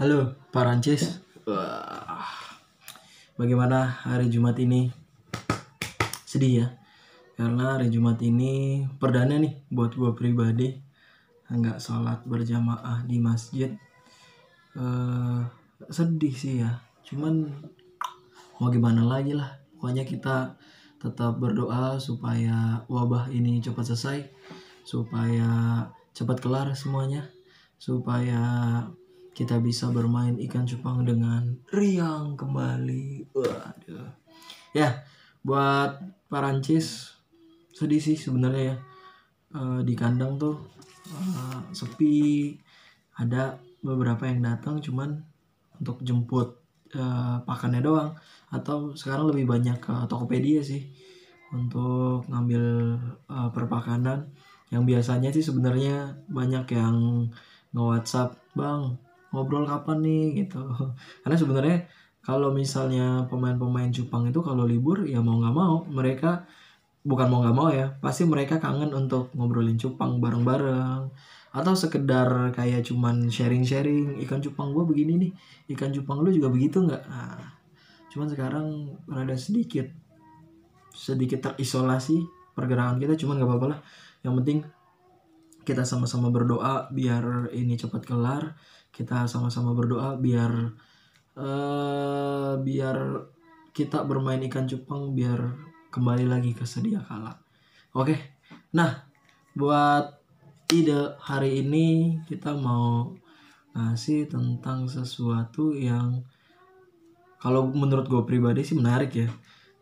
Halo, Pak Rancis. Wah. Bagaimana hari Jumat ini? Sedih ya, karena hari Jumat ini perdana nih buat gue pribadi nggak sholat berjamaah di masjid. Uh, sedih sih ya, cuman mau gimana lagi lah. Pokoknya kita tetap berdoa supaya wabah ini cepat selesai, supaya cepat kelar semuanya, supaya kita bisa bermain ikan cupang dengan riang kembali. Waduh. Ya, buat Parancis sedih sih sebenarnya ya. E, di kandang tuh e, sepi. Ada beberapa yang datang cuman untuk jemput e, pakannya doang atau sekarang lebih banyak ke Tokopedia sih untuk ngambil e, perpakanan yang biasanya sih sebenarnya banyak yang nge WhatsApp, "Bang, ngobrol kapan nih gitu karena sebenarnya kalau misalnya pemain-pemain Jepang itu kalau libur ya mau nggak mau mereka bukan mau nggak mau ya pasti mereka kangen untuk ngobrolin cupang bareng-bareng atau sekedar kayak cuman sharing-sharing ikan cupang gue begini nih ikan cupang lu juga begitu nggak nah, cuman sekarang rada sedikit sedikit terisolasi pergerakan kita cuman nggak apa-apa lah yang penting kita sama-sama berdoa biar ini cepat kelar kita sama-sama berdoa biar uh, biar kita bermain ikan cupang biar kembali lagi ke sedia kala. Oke. Nah, buat ide hari ini kita mau ngasih tentang sesuatu yang kalau menurut gue pribadi sih menarik ya.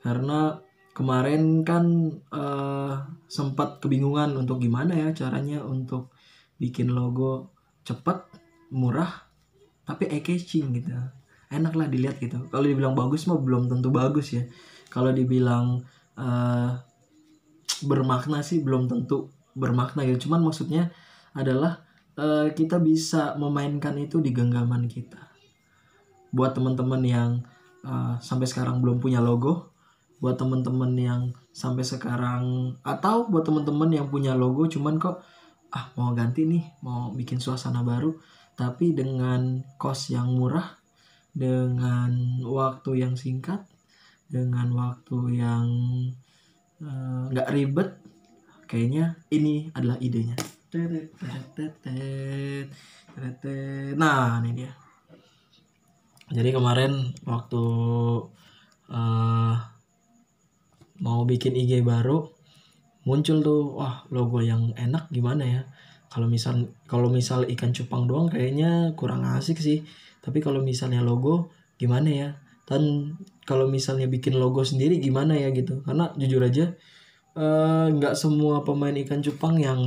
Karena kemarin kan uh, sempat kebingungan untuk gimana ya caranya untuk bikin logo cepat murah tapi eye catching gitu enak lah dilihat gitu kalau dibilang bagus mah belum tentu bagus ya kalau dibilang uh, bermakna sih belum tentu bermakna gitu cuman maksudnya adalah uh, kita bisa memainkan itu di genggaman kita buat teman-teman yang uh, sampai sekarang belum punya logo buat teman-teman yang sampai sekarang atau buat teman-teman yang punya logo cuman kok ah mau ganti nih mau bikin suasana baru tapi dengan kos yang murah, dengan waktu yang singkat, dengan waktu yang eh, nggak uh, ribet, kayaknya ini adalah idenya. Nah, ini dia. Jadi kemarin waktu uh, mau bikin IG baru muncul tuh, wah logo yang enak gimana ya? kalau misal kalau misal ikan cupang doang kayaknya kurang asik sih tapi kalau misalnya logo gimana ya dan kalau misalnya bikin logo sendiri gimana ya gitu karena jujur aja eh, nggak uh, semua pemain ikan cupang yang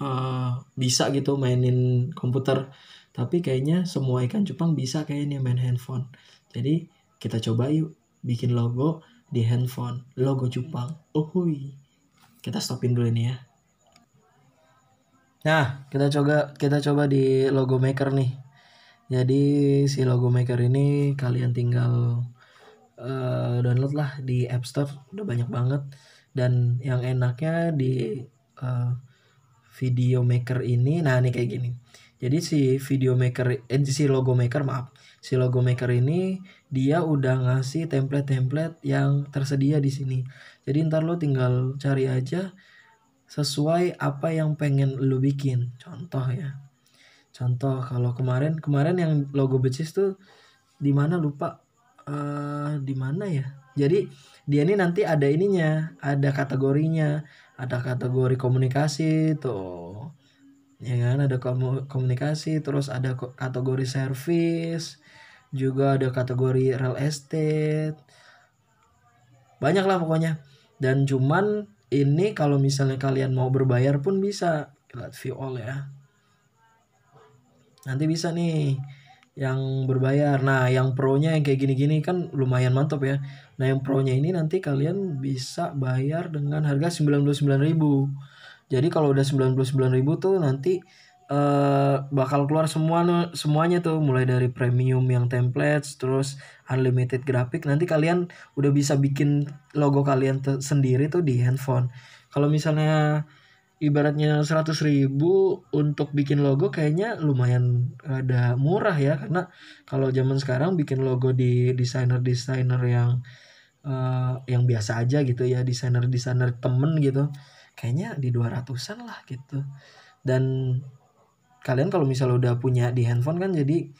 uh, bisa gitu mainin komputer tapi kayaknya semua ikan cupang bisa kayaknya main handphone jadi kita coba yuk bikin logo di handphone logo cupang Ohui. Oh, kita stopin dulu ini ya Nah, kita coba kita coba di logo maker nih. Jadi si logo maker ini kalian tinggal uh, download lah di App Store, udah banyak banget. Dan yang enaknya di uh, video maker ini, nah ini kayak gini. Jadi si video maker, eh, si logo maker maaf, si logo maker ini dia udah ngasih template-template yang tersedia di sini. Jadi ntar lo tinggal cari aja sesuai apa yang pengen lu bikin contoh ya contoh kalau kemarin kemarin yang logo becis tuh di mana lupa uh, di mana ya jadi dia ini nanti ada ininya ada kategorinya ada kategori komunikasi tuh ya kan ada komunikasi terus ada kategori service juga ada kategori real estate banyak lah pokoknya dan cuman ini kalau misalnya kalian mau berbayar pun bisa lihat view all ya nanti bisa nih yang berbayar nah yang pro nya yang kayak gini-gini kan lumayan mantap ya nah yang pro nya ini nanti kalian bisa bayar dengan harga 99.000 jadi kalau udah 99.000 tuh nanti uh, bakal keluar semua semuanya tuh mulai dari premium yang templates terus unlimited grafik nanti kalian udah bisa bikin logo kalian sendiri tuh di handphone kalau misalnya ibaratnya 100 ribu untuk bikin logo kayaknya lumayan ada murah ya karena kalau zaman sekarang bikin logo di desainer-desainer yang uh, yang biasa aja gitu ya desainer-desainer temen gitu kayaknya di 200-an lah gitu dan kalian kalau misalnya udah punya di handphone kan jadi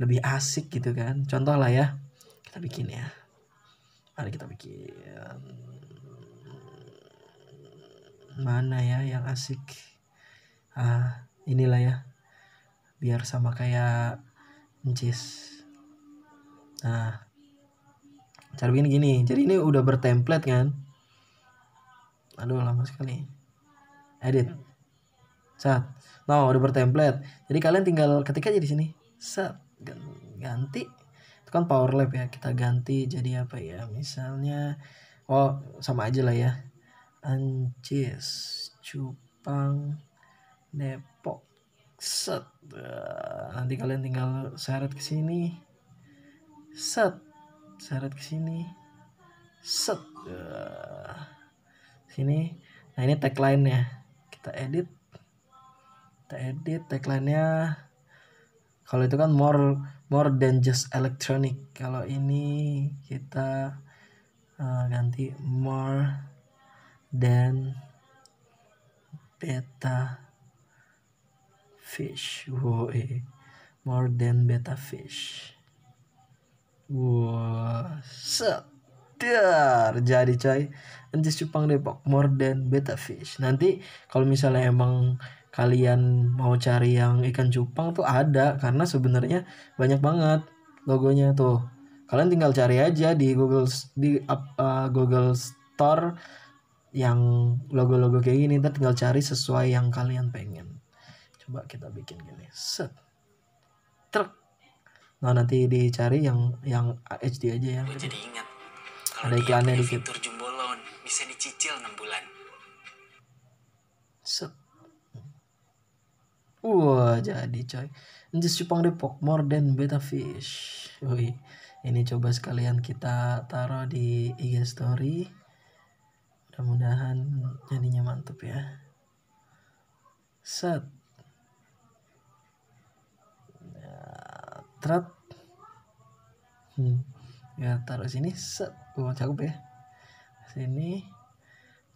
lebih asik gitu kan contoh lah ya kita bikin ya mari kita bikin mana ya yang asik ah inilah ya biar sama kayak Ncis nah cari begini gini jadi ini udah bertemplate kan aduh lama sekali edit saat Nah, udah bertemplate. Jadi kalian tinggal ketik aja di sini. Set ganti. Itu kan power lab ya. Kita ganti jadi apa ya? Misalnya oh sama aja lah ya. Ancis Cupang Depok. Set. Nanti kalian tinggal seret ke sini. Set. Seret ke sini. Set. Sini. Nah, ini tagline-nya. Kita edit edit tagline-nya kalau itu kan more more than just electronic kalau ini kita uh, ganti more than beta fish wow eh. more than beta fish wow Dar, jadi coy Nanti Cupang Depok more than beta fish nanti kalau misalnya emang kalian mau cari yang ikan cupang tuh ada karena sebenarnya banyak banget logonya tuh kalian tinggal cari aja di Google di uh, Google Store yang logo-logo kayak gini kita tinggal cari sesuai yang kalian pengen coba kita bikin gini set truk nah nanti dicari yang yang HD aja ya jadi ingat ada iklannya dikit fitur jumbo loan bisa dicicil 6 bulan Wah, jadi coy. Just Cupang Depok more than beta fish. Wih, ini coba sekalian kita taruh di IG story. Mudah-mudahan jadinya mantep ya. Set. Nah, Trat. Hmm. Ya taruh sini. Set. Wah, cakep ya. Sini.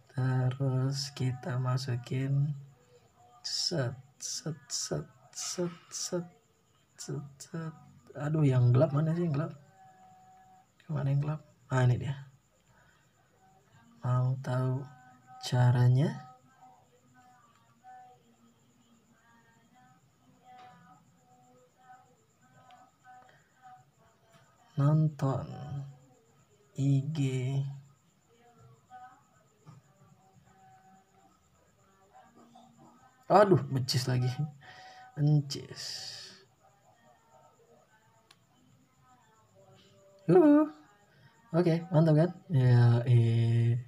Terus kita masukin set set set set set set set aduh yang gelap mana sih yang gelap kemana yang gelap ah ini dia mau tahu caranya nonton IG aduh becis lagi encis Halo. oke okay, mantap kan ya eh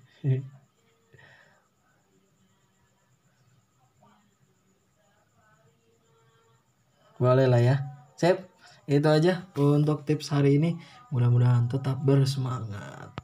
boleh lah ya sip itu aja untuk tips hari ini mudah-mudahan tetap bersemangat